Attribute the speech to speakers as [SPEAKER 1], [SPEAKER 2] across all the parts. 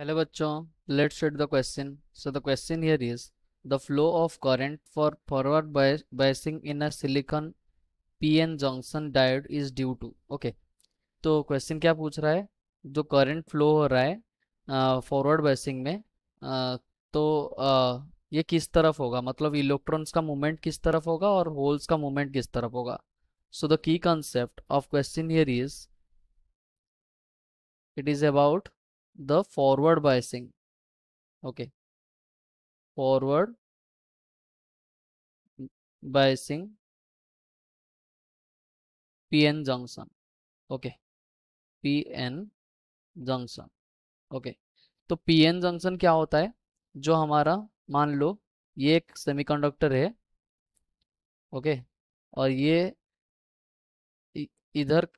[SPEAKER 1] Hello बच्चों let's read the question so the question here is the flow of current for forward biasing in a silicon PN junction diode is due to okay तो क्वेश्चन क्या पूछ रहा है जो current flow हो रहा है फॉरवर्ड बेसिंग में तो आ, ये किस तरफ होगा मतलब इलेक्ट्रॉन्स का मूवमेंट किस तरफ होगा और होल्स का मूवमेंट किस तरफ होगा so the key concept of question here is it is about
[SPEAKER 2] the forward biasing okay forward biasing pn junction okay pn junction
[SPEAKER 1] okay okay. तो पीएन जंक्शन क्या होता है जो हमारा मान लो ये एक सेमीकंडक्टर है ओके okay. और ये इधर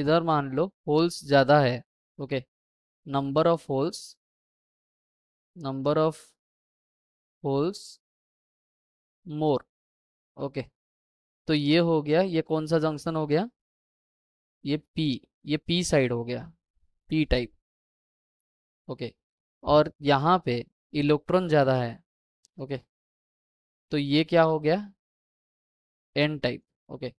[SPEAKER 1] इधर मान लो होल्स ज़्यादा है okay okay. number
[SPEAKER 2] of holes number of holes more okay तो ये हो गया ये कौन सा जंक्शन हो
[SPEAKER 1] गया ये पी ये पी साइड हो गया पी टाइप
[SPEAKER 2] ओके और यहाँ पे इलेक्ट्रॉन ज़्यादा है ओके तो ये क्या हो गया एन टाइप ओके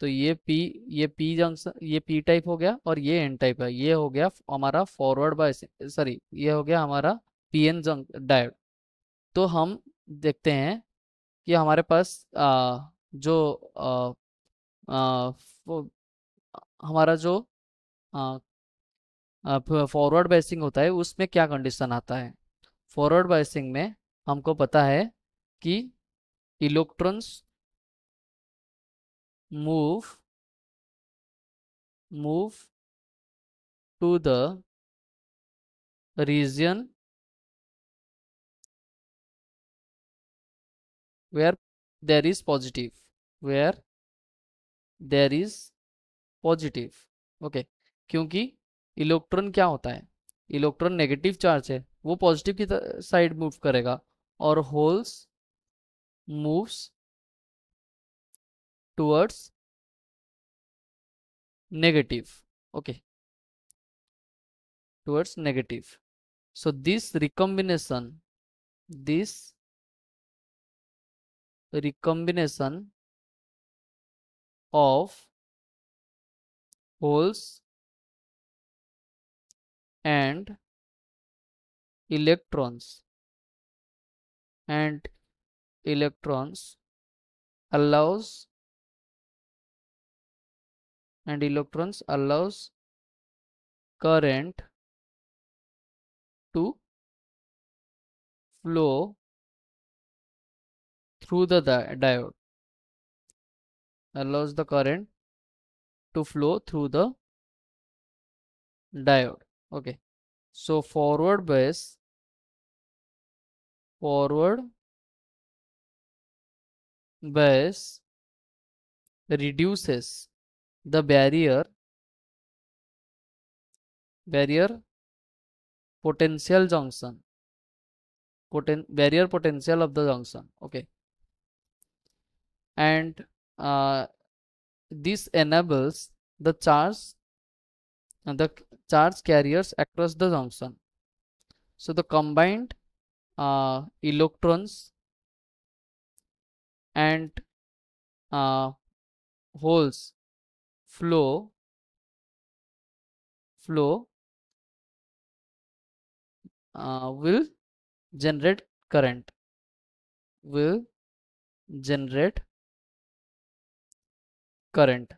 [SPEAKER 1] तो ये पी ये पी जंक्शन ये पी टाइप हो गया और ये एन टाइप है ये हो गया हमारा फॉरवर्ड बाय सॉरी ये हो गया हमारा पी एन जंक डायोड तो हम देखते हैं कि हमारे पास आ, जो आ, आ, हमारा जो फॉरवर्ड बाइसिंग होता है उसमें क्या कंडीशन आता है फॉरवर्ड बाइसिंग में हमको पता है
[SPEAKER 2] कि electrons move move to the region where there is positive where
[SPEAKER 1] there is positive okay okay. क्योंकि इलेक्ट्रॉन क्या होता है इलेक्ट्रॉन नेगेटिव चार्ज है वो पॉजिटिव की साइड मूव करेगा और holes
[SPEAKER 2] moves towards negative okay towards negative so this recombination this recombination of holes and electrons and electrons allows and electrons allows current to flow through the di diode allows the current to flow through the diode okay so forward bias forward bias reduces the barrier barrier potential junction poten barrier potential of the
[SPEAKER 1] junction okay and uh, this enables the charge and uh, the charge carriers across the junction so the combined uh, electrons
[SPEAKER 2] and uh, holes flow flow uh, will generate current will generate current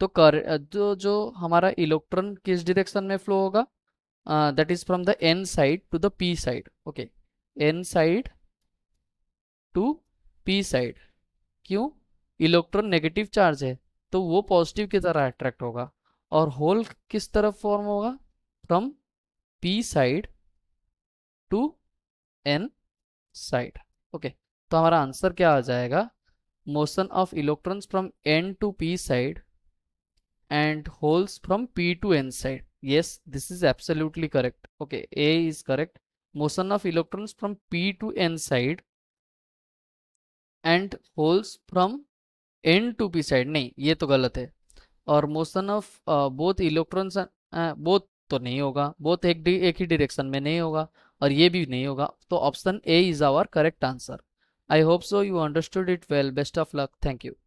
[SPEAKER 1] तो कर uh, जो जो हमारा electron किस direction में flow होगा that is from the N side to the P side okay N side to P side क्यों electron negative charge है तो वो पॉजिटिव की तरह अट्रैक्ट होगा और होल किस तरफ फॉर्म होगा from P side to N side okay तो हमारा आंसर क्या आ जाएगा motion of electrons from N to P side and holes from P to N side yes this is absolutely correct okay A is correct motion of electrons from P to N side and holes from N to P side नहीं ये तो गलत है और motion of both electrons both तो नहीं होगा both एक एक ही डिरेक्शन में नहीं होगा और ये भी नहीं होगा तो option A is our correct answer I hope so you understood it well best of luck thank you